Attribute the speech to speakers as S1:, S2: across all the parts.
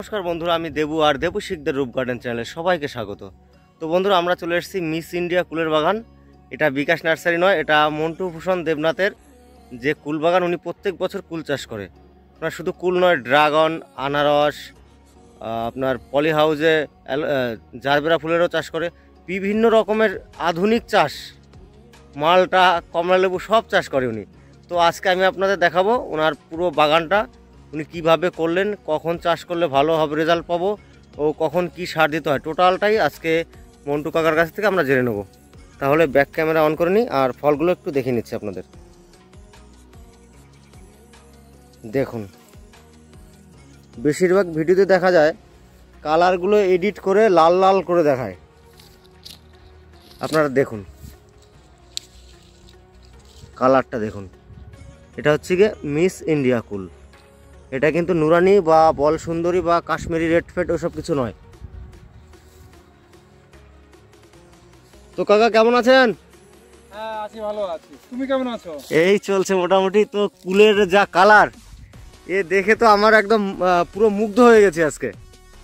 S1: নমস্কার বন্ধুরা আমি দেবু আর দেবু শিখদের রূপ গার্ডেন চ্যানেলে সবাইকে স্বাগত তো বন্ধুরা আমরা চলে এসেছি মিস ইন্ডিয়া কুলের বাগান এটা বিকাশ নার্সারি নয় এটা মন্টু ভূষণ দেবনাথের যে কুল বাগান উনি প্রত্যেক বছর কুল চাষ করে আপনার শুধু কুল নয় ড্রাগন আনারস আপনার পলি হাউসে জারবেরা ফুলেরও চাষ করে বিভিন্ন রকমের আধুনিক চাষ মালটা কমলালেবু সব চাষ করে উনি তো আজকে আমি আপনাদের দেখাবো ওনার পুরো বাগানটা উনি কিভাবে করলেন কখন চাষ করলে ভালো হবে রেজাল্ট পাবো ও কখন কি সার দিতে হয় টোটালটাই আজকে মন্টু কাকার কাছ থেকে আমরা জেনে নেব তাহলে ব্যাক ক্যামেরা অন করে নিই আর ফলগুলো একটু দেখে নিচ্ছি আপনাদের দেখুন বেশিরভাগ ভিডিওতে দেখা যায় কালারগুলো এডিট করে লাল লাল করে দেখায় আপনারা দেখুন কালারটা দেখুন এটা হচ্ছে গিয়ে মিস ইন্ডিয়া কুল এটা কিন্তু নুরানি বা বল সুন্দরী বা কাশ্মীরি রেড ফেট ওসব কিছু নয় তো কাকা কেমন আছেন
S2: হ্যাঁ,
S1: এই চলছে মোটামুটি তো কুলের যা কালার এ দেখে তো আমার একদম পুরো মুগ্ধ হয়ে গেছে আজকে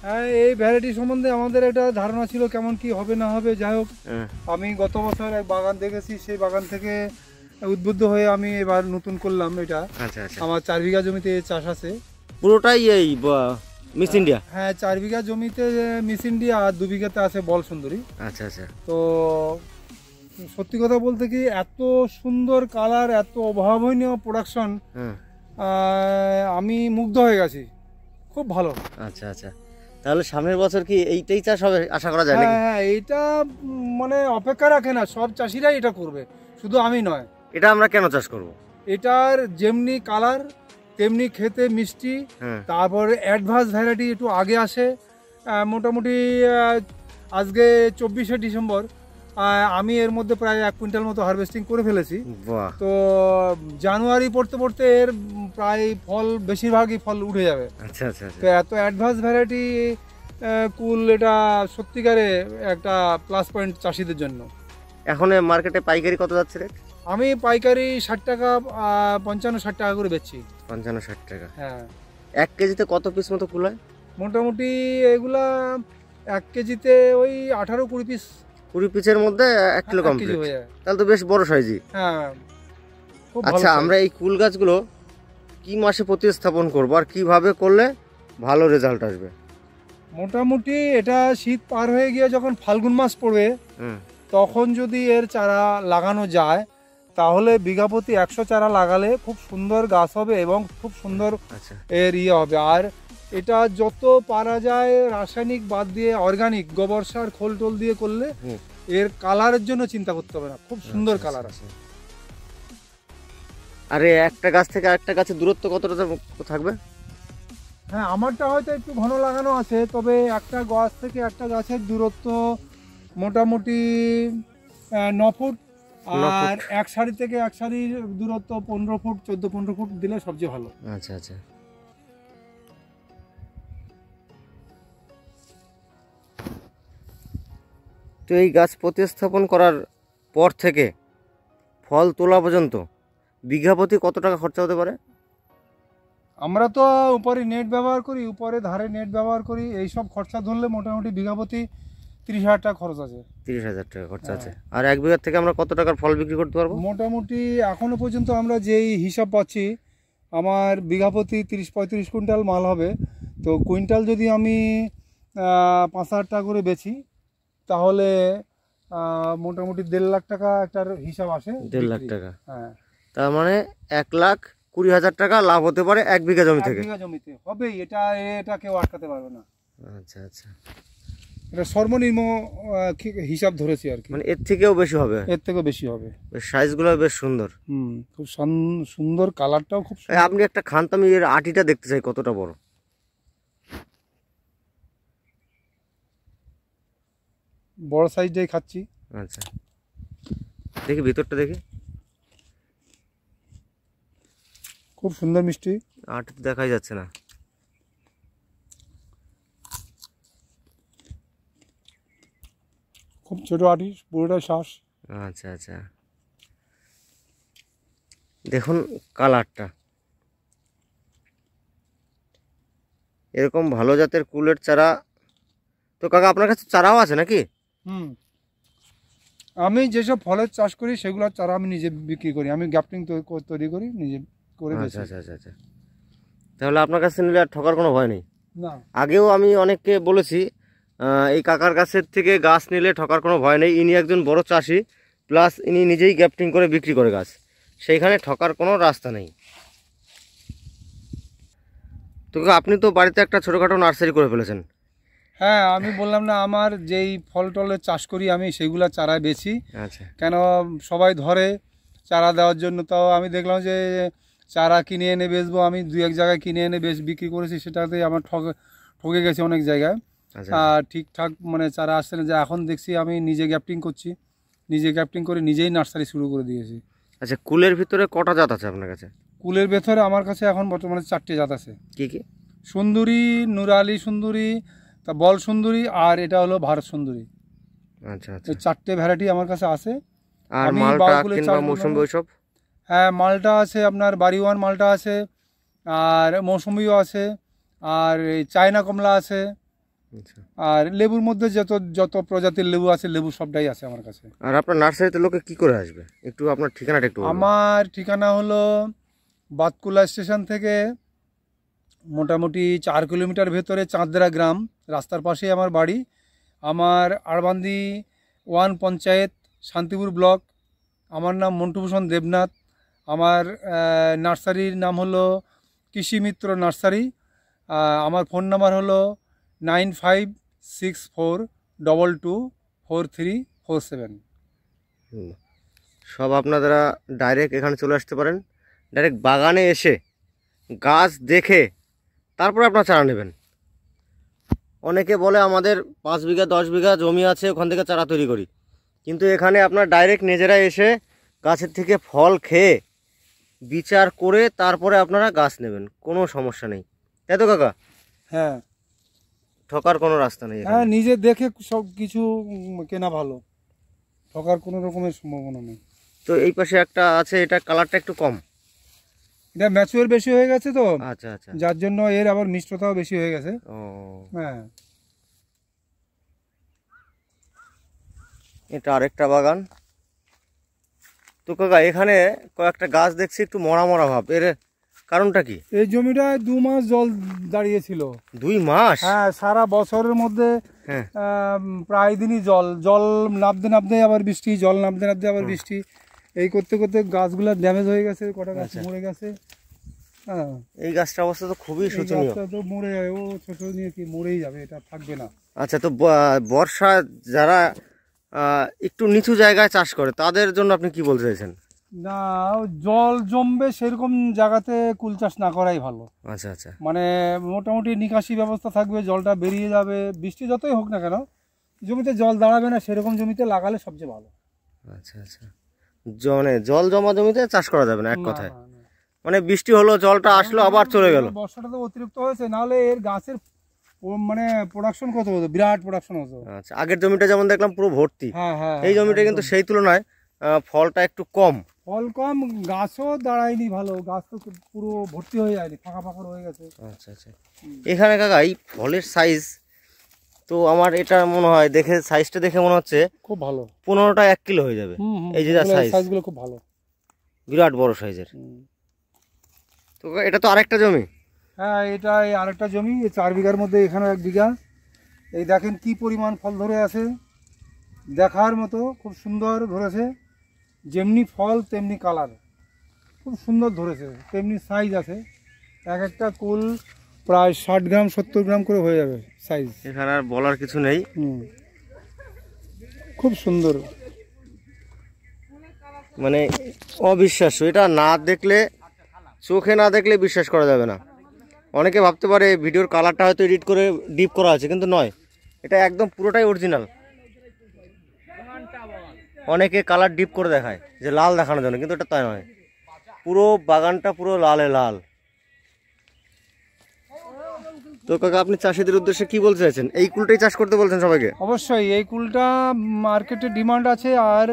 S2: হ্যাঁ এই ভ্যারাইটি সম্বন্ধে আমাদের একটা ধারণা ছিল কেমন কি হবে না হবে যাই হোক হ্যাঁ। আমি গত বছর এক বাগান দেখেছি সেই বাগান থেকে উদ্বুদ্ধ হয়ে আমি এবার নতুন করলাম এটা আচ্ছা, আচ্ছা। আমার চার বিঘা জমিতে চাষ আছে
S1: পুরোটাই এই মিস হ্যাঁ, ইন্ডিয়া
S2: হ্যাঁ চার বিঘা জমিতে মিস ইন্ডিয়া আর দু বিঘাতে আছে বল সুন্দরী আচ্ছা আচ্ছা তো সত্যি কথা বলতে কি এত সুন্দর কালার এত অভাবনীয় প্রোডাকশন হ্যাঁ। আমি মুগ্ধ হয়ে গেছি খুব ভালো
S1: আচ্ছা আচ্ছা তাহলে সামনের বছর কি এইটাই চাষ হবে আশা করা যায় হ্যাঁ,
S2: হ্যাঁ এইটা মানে অপেক্ষা রাখে না সব চাষিরাই এটা করবে শুধু আমি নয় এটা আমরা কেন চাষ করব এটার যেমনি কালার তেমনি খেতে মিষ্টি হ্যাঁ। তারপরে অ্যাডভান্স ভ্যারাইটি একটু আগে আসে মোটামুটি আজকে চব্বিশে ডিসেম্বর আমি এর মধ্যে প্রায় এক কুইন্টাল মতো হারভেস্টিং করে ফেলেছি তো জানুয়ারি পড়তে পড়তে এর প্রায় ফল বেশিরভাগই ফল উঠে যাবে আচ্ছা, আচ্ছা, আচ্ছা। তো এত অ্যাডভান্স ভ্যারাইটি কুল এটা সত্যিকারে একটা প্লাস পয়েন্ট চাষিদের জন্য এখন মার্কেটে পাইকারি কত যাচ্ছে রেট আমি পাইকারি ষাট টাকা পঞ্চান্ন ষাট টাকা করে বেচছি
S1: পঞ্চান্ন ষাট টাকা হ্যাঁ এক কেজিতে কত পিস মতো কুল হয় মোটামুটি এগুলা এক কেজিতে ওই আঠারো কুড়ি পিস কুড়ি পিসের মধ্যে এক কিলো কেজি তাহলে তো বেশ বড় সাইজই হ্যাঁ আচ্ছা আমরা এই কুল গাছগুলো কি মাসে প্রতিস্থাপন করব আর কিভাবে করলে ভালো রেজাল্ট আসবে
S2: মোটামুটি এটা শীত পার হয়ে গিয়ে যখন ফাল্গুন মাস পড়বে তখন যদি এর চারা লাগানো যায় তাহলে বিঘা প্রতি একশো চারা লাগালে খুব সুন্দর গাছ হবে এবং খুব সুন্দর আচ্ছা। এর ইয়ে হবে আর এটা যত পারা যায় রাসায়নিক বাদ দিয়ে অর্গানিক গোবর সার খোল টোল দিয়ে করলে
S1: এর কালারের জন্য চিন্তা করতে হবে না খুব সুন্দর আচ্ছা, কালার আচ্ছা, আছে আরে একটা গাছ থেকে আরেকটা গাছের দূরত্ব কতটা থাকবে হ্যাঁ
S2: আমারটা হয়তো একটু ঘন লাগানো আছে তবে একটা গাছ থেকে একটা গাছের দূরত্ব মোটামুটি ন ফুট আর এক সারি থেকে এক সারির দূরত্ব পনেরো ফুট চোদ্দ পনেরো ফুট দিলে সবচেয়ে ভালো
S1: আচ্ছা আচ্ছা তো এই গাছ প্রতিস্থাপন করার পর থেকে ফল তোলা পর্যন্ত বিঘাপতি কত টাকা খরচা হতে পারে আমরা তো উপরে নেট ব্যবহার
S2: করি উপরে ধারে নেট ব্যবহার করি এইসব খরচা ধরলে মোটামুটি বিঘাপতি তিরিশ হাজার টাকা খরচ আছে
S1: তিরিশ হাজার টাকা খরচ আছে আর এক বিঘার থেকে আমরা কত টাকার ফল বিক্রি করতে পারবো
S2: মোটামুটি এখনো পর্যন্ত আমরা যেই হিসাব পাচ্ছি আমার বিঘা প্রতি তিরিশ পঁয়ত্রিশ কুইন্টাল মাল হবে তো কুইন্টাল যদি আমি পাঁচ হাজার টাকা করে বেচি তাহলে মোটামুটি দেড় লাখ টাকা একটার হিসাব আসে দেড় লাখ টাকা হ্যাঁ
S1: তার মানে এক লাখ কুড়ি হাজার টাকা লাভ হতে পারে এক বিঘা জমি থেকে বিঘা
S2: জমিতে হবে এটা এটা কেউ আটকাতে পারবে না আচ্ছা আচ্ছা
S1: এটা সর্বনিম্ন
S2: হিসাব ধরেছি আর কি মানে
S1: এর থেকেও বেশি হবে এর
S2: থেকেও বেশি হবে
S1: সাইজগুলো বেশ সুন্দর হুম খুব সুন্দর কালারটাও খুব আপনি একটা খানতামি এর আটিটা দেখতে চাই কতটা বড় বড়
S2: সাইজটাই খাচ্ছি
S1: আচ্ছা দেখি ভিতরটা দেখি
S2: খুব সুন্দর মিষ্টি
S1: আট দেখাই যাচ্ছে না
S2: ছোটো আটি পুরোটাই শ্বাস
S1: আচ্ছা আচ্ছা দেখুন কালারটা এরকম ভালো জাতের কুলের চারা তো কাকা আপনার কাছে চারাও আছে নাকি হুম
S2: আমি যেসব ফলের চাষ করি সেগুলোর চারা আমি নিজে বিক্রি করি আমি গ্যাপটিং তৈরি করি নিজে করে আচ্ছা, আচ্ছা
S1: আচ্ছা আচ্ছা তাহলে আপনার কাছে নিলে আর ঠকার কোনো ভয় নেই না আগেও আমি অনেককে বলেছি এই কাকার কাছের থেকে গাছ নিলে ঠকার কোনো ভয় নেই ইনি একজন বড় চাষি প্লাস ইনি নিজেই গ্যাপটিং করে বিক্রি করে গাছ সেইখানে ঠকার কোনো রাস্তা নেই তো আপনি তো বাড়িতে একটা ছোটোখাটো নার্সারি করে ফেলেছেন
S2: হ্যাঁ আমি বললাম না আমার যেই ফল টলের চাষ করি আমি সেগুলা চারা বেছি আচ্ছা। কেন সবাই ধরে চারা দেওয়ার জন্য তাও আমি দেখলাম যে চারা কিনে এনে বেচবো আমি দু এক জায়গায় কিনে এনে বেশ বিক্রি করেছি সেটাতে আমার ঠকে ঠকে গেছে অনেক জায়গায় আচ্ছা। ঠিকঠাক মানে চারা আসছে না যে এখন দেখছি আমি নিজে গ্যাপটিং করছি নিজে গ্যাপটিং করে নিজেই নার্সারি শুরু করে দিয়েছি আচ্ছা কুলের ভিতরে
S1: কটা জাত আছে আপনার কাছে
S2: কুলের ভেতরে আমার কাছে এখন বর্তমানে চারটে জাত আছে কি কি সুন্দরী নুরালি সুন্দরী তা বল সুন্দরী আর এটা হলো ভারত সুন্দরী আচ্ছা আচ্ছা চারটে ভ্যারাইটি আমার কাছে আছে আর মালটা হ্যাঁ মালটা আছে আপনার বাড়িওয়ান মালটা আছে আর মৌসুমিও আছে আর চায়না কমলা আছে আচ্ছা। আর লেবুর মধ্যে যত যত প্রজাতির লেবু আছে লেবু সবটাই আছে আমার কাছে
S1: আর আপনার নার্সারিতে লোকে কি করে আসবে একটু আপনার ঠিকানাটা একটু
S2: আমার ঠিকানা হলো বাতকুলা স্টেশন থেকে মোটামুটি চার কিলোমিটার ভেতরে চাঁদরা গ্রাম রাস্তার পাশেই আমার বাড়ি আমার আরবান্দি ওয়ান পঞ্চায়েত শান্তিপুর ব্লক আমার নাম মন্টুভূষণ দেবনাথ আমার নার্সারির নাম হলো কৃষি মিত্র নার্সারি আমার ফোন নাম্বার হলো nine five six four double two four
S1: three four seven সব আপনারা ডাইরেক্ট এখানে চলে আসতে পারেন ডাইরেক্ট বাগানে এসে গাছ দেখে তারপরে আপনার চারা নেবেন অনেকে বলে আমাদের পাঁচ বিঘা দশ বিঘা জমি আছে ওখান থেকে চারা তৈরি করি কিন্তু এখানে আপনার ডাইরেক্ট নিজেরা এসে গাছের থেকে ফল খেয়ে বিচার করে তারপরে আপনারা গাছ নেবেন কোনো সমস্যা নেই তাই তো কাকা হ্যাঁ ঠকার কোনো রাস্তা নেই হ্যাঁ
S2: নিজে দেখে সব কিছু কেনা ভালো ঠকার কোনো রকমের সম্ভাবনা নেই
S1: তো এই পাশে একটা আছে এটা কালারটা একটু কম
S2: এটা ম্যাচুয়ার বেশি হয়ে গেছে তো আচ্ছা আচ্ছা যার জন্য এর আবার মিষ্টতাও বেশি
S1: হয়ে গেছে ও হ্যাঁ এটা আরেকটা বাগান তো কাকা এখানে কয়েকটা গাছ দেখছি একটু মরা মরা ভাব এর কারণটা কি
S2: এই জমিটায় দু মাস জল দাঁড়িয়েছিল দুই মাস হ্যাঁ সারা বছরের মধ্যে হ্যাঁ। প্রায় দিনই জল জল নাবতে নাবতে আবার বৃষ্টি জল নাবতে নাবতে আবার বৃষ্টি এই করতে করতে গাছগুলো ড্যামেজ হয়ে গেছে কটা গাছ আচ্ছা। মরে গেছে হ্যাঁ
S1: এই গাছটা অবস্থা তো খুবই শোচনীয়
S2: তো মরে যাবে ও ছোট কি মরেই যাবে এটা থাকবে না
S1: আচ্ছা তো বর্ষা যারা একটু নিচু জায়গায় চাষ করে তাদের জন্য আপনি কি বলতে চাইছেন
S2: না জল জমবে সেরকম জায়গাতে কুল চাষ না করাই ভালো আচ্ছা আচ্ছা মানে মোটামুটি নিকাশি ব্যবস্থা থাকবে জলটা বেরিয়ে যাবে বৃষ্টি যতই হোক না কেন জমিতে জল দাঁড়াবে না সেরকম জমিতে লাগালে সবচেয়ে ভালো
S1: আচ্ছা আচ্ছা মানে জল জমা জমিতে চাষ করা যাবে না এক কথায় মানে বৃষ্টি হলো জলটা আসলো আবার চলে গেল
S2: বর্ষাটা তো অতিরিক্ত হয়েছে নাহলে এর গাছের মানে প্রোডাকশন কত হতো বিরাট প্রোডাকশন হতো আচ্ছা
S1: আগের জমিটা যেমন দেখলাম পুরো ভর্তি হ্যাঁ, হ্যাঁ এই হ্যাঁ, জমিটা কিন্তু সেই তুলনায় ফলটা একটু কম
S2: ফল কম গাছও দাঁড়ায়নি ভালো গাছ তো পুরো ভর্তি হয়ে যায়নি ফাঁকা ফাঁকা হয়ে গেছে আচ্ছা আচ্ছা এখানে
S1: কাকা এই ফলের সাইজ তো আমার এটা মনে হয় দেখে সাইজটা দেখে মনে হচ্ছে খুব ভালো পনেরোটা এক কিলো হয়ে যাবে এই যে সাইজ সাইজগুলো খুব ভালো বিরাট বড় সাইজের
S2: তো এটা তো আরেকটা জমি হ্যাঁ এটা আরেকটা জমি চার বিঘার মধ্যে এখানেও এক বিঘা এই দেখেন কি পরিমাণ ফল ধরে আছে দেখার মতো খুব সুন্দর ধরেছে যেমনি ফল তেমনি কালার খুব সুন্দর ধরেছে তেমনি সাইজ আছে এক একটা কুল প্রায় ষাট গ্রাম সত্তর গ্রাম করে হয়ে যাবে সাইজ
S1: এখানে আর বলার কিছু নেই খুব সুন্দর মানে অবিশ্বাস্য এটা না দেখলে চোখে না দেখলে বিশ্বাস করা যাবে না অনেকে ভাবতে পারে ভিডিওর কালারটা হয়তো এডিট করে ডিপ করা আছে কিন্তু নয় এটা একদম পুরোটাই অরিজিনাল অনেকে কালার ডিপ করে দেখায় যে লাল দেখানোর জন্য কিন্তু এটা তাই নয় পুরো বাগানটা পুরো লালে লাল তো কাকা আপনি চাষিদের উদ্দেশ্যে কি বলতে চাইছেন এই কুলটাই চাষ করতে বলছেন সবাইকে অবশ্যই এই কুলটা
S2: মার্কেটে ডিমান্ড আছে আর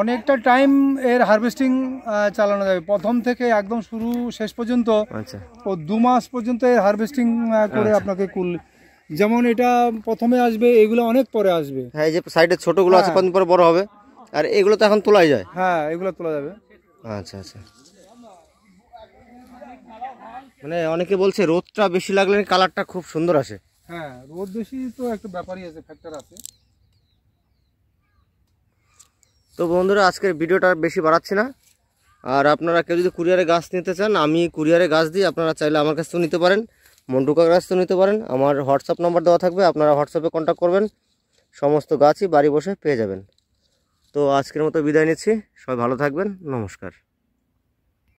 S2: অনেকটা টাইম এর হারভেস্টিং চালানো যাবে প্রথম থেকে একদম শুরু শেষ পর্যন্ত আচ্ছা। ও দু মাস পর্যন্ত এর হারভেস্টিং করে আচ্ছা। আপনাকে কুল যেমন এটা প্রথমে আসবে এগুলো অনেক পরে আসবে হ্যাঁ যে সাইডে ছোটগুলো আছে হ্যাঁ। কতদিন
S1: পরে বড় হবে আর এগুলো তো এখন তোলাই যায় হ্যাঁ এগুলো তোলা যাবে আচ্ছা আচ্ছা মানে অনেকে বলছে রোদটা বেশি লাগলে কালারটা খুব সুন্দর আসে
S2: হ্যাঁ রোদ বেশি তো একটা ব্যাপারই আছে ফ্যাক্টর আছে
S1: তো বন্ধুরা আজকের ভিডিওটা বেশি বাড়াচ্ছি না আর আপনারা কেউ যদি কুরিয়ারে গাছ নিতে চান আমি কুরিয়ারে গাছ দিই আপনারা চাইলে আমার কাছ থেকে নিতে পারেন মন্টুকা গাছ তো নিতে পারেন আমার হোয়াটসঅ্যাপ নাম্বার দেওয়া থাকবে আপনারা হোয়াটসঅ্যাপে কন্ট্যাক্ট করবেন সমস্ত গাছই বাড়ি বসে পেয়ে যাবেন তো আজকের মতো বিদায় নিচ্ছি সবাই ভালো থাকবেন নমস্কার